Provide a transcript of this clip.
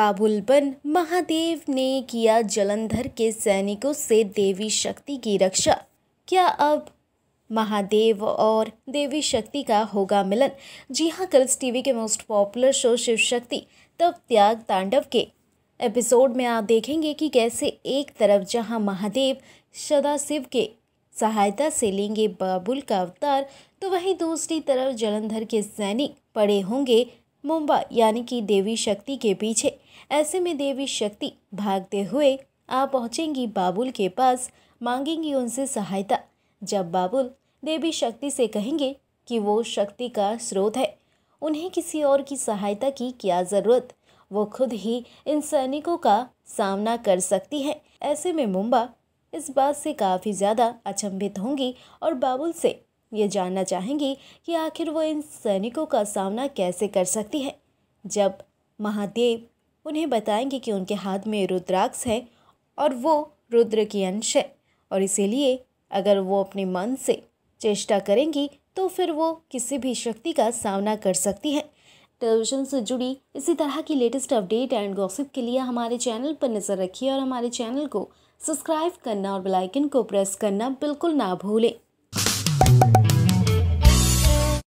बन महादेव ने किया जलंधर के सैनिकों से देवी शक्ति की रक्षा क्या अब महादेव और देवी शक्ति का होगा मिलन जी हाँ कल्स टीवी के most popular show Shiv Shakti तब त्याग तांडव के एपिसोड में आप देखेंगे कि कैसे एक तरफ जहाँ महादेव सदा शिव के सहायता से लेंगे बाबुल का अवतार तो वहीं दूसरी तरफ जलंधर के सैनिक पड़े होंगे मुंबा यानी कि देवी शक्ति के पीछे ऐसे में देवी शक्ति भागते हुए आ पहुंचेंगी बाबुल के पास मांगेंगी उनसे सहायता जब बाबुल देवी शक्ति से कहेंगे कि वो शक्ति का स्रोत है उन्हें किसी और की सहायता की क्या ज़रूरत वो खुद ही इन सैनिकों का सामना कर सकती है ऐसे में मुंबा इस बात से काफ़ी ज़्यादा अचंभित होंगी और बाबुल से ये जानना चाहेंगी कि आखिर वो इन सैनिकों का सामना कैसे कर सकती है जब महादेव उन्हें बताएंगे कि उनके हाथ में रुद्राक्ष है और वो रुद्र की अंश है और इसीलिए अगर वो अपने मन से चेष्टा करेंगी तो फिर वो किसी भी शक्ति का सामना कर सकती है टेलीविजन से जुड़ी इसी तरह की लेटेस्ट अपडेट एंड गॉसिप के लिए हमारे चैनल पर नज़र रखिए और हमारे चैनल को सब्सक्राइब करना और बेल आइकन को प्रेस करना बिल्कुल ना भूलें